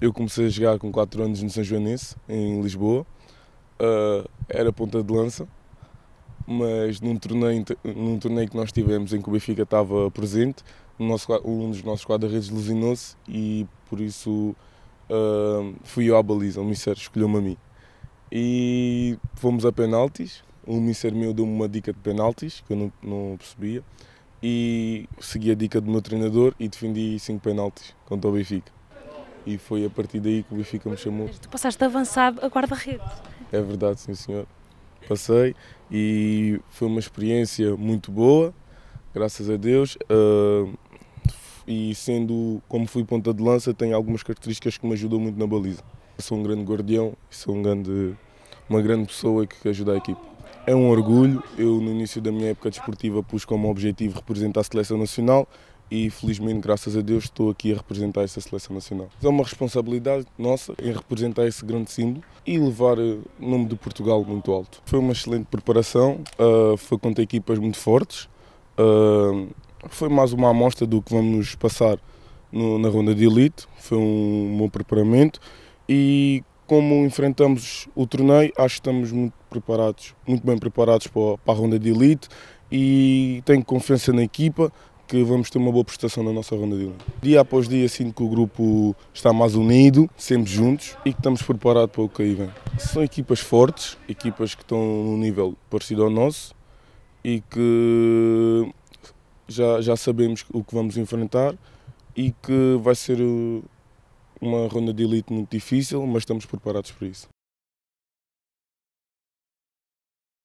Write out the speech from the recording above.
eu comecei a jogar com 4 anos no São Joanense, em Lisboa. Uh, era ponta de lança, mas num torneio, num torneio que nós tivemos em que o Benfica estava presente, nosso, um dos nossos guarda-redes lesionou-se e por isso uh, fui eu à baliza, o Mister escolheu-me a mim. E fomos a penaltis, o Mister meu deu-me uma dica de penaltis que eu não, não percebia e segui a dica do meu treinador e defendi 5 penaltis contra o Benfica e foi a partir daí que o Benfica me chamou. Mas tu passaste avançado a guarda-redes. É verdade, sim senhor. Passei e foi uma experiência muito boa, graças a Deus. Uh, e sendo como fui ponta de lança, tenho algumas características que me ajudam muito na baliza. Sou um grande guardião, sou um grande, uma grande pessoa que ajuda a equipe. É um orgulho, eu no início da minha época desportiva pus como objetivo representar a seleção nacional e felizmente, graças a Deus, estou aqui a representar essa seleção nacional. É uma responsabilidade nossa em representar esse grande símbolo e levar eh, o nome de Portugal muito alto. Foi uma excelente preparação, eh, foi contra equipas muito fortes, eh, foi mais uma amostra do que vamos passar na ronda de elite, foi um bom preparamento e como enfrentamos o torneio, acho que estamos muito preparados, muito bem preparados para a ronda de elite e tenho confiança na equipa, que vamos ter uma boa prestação na nossa ronda de Irlanda. Dia após dia sinto que o grupo está mais unido, sempre juntos e que estamos preparados para o que aí vem. São equipas fortes, equipas que estão num nível parecido ao nosso e que já, já sabemos o que vamos enfrentar e que vai ser uma ronda de elite muito difícil, mas estamos preparados para isso.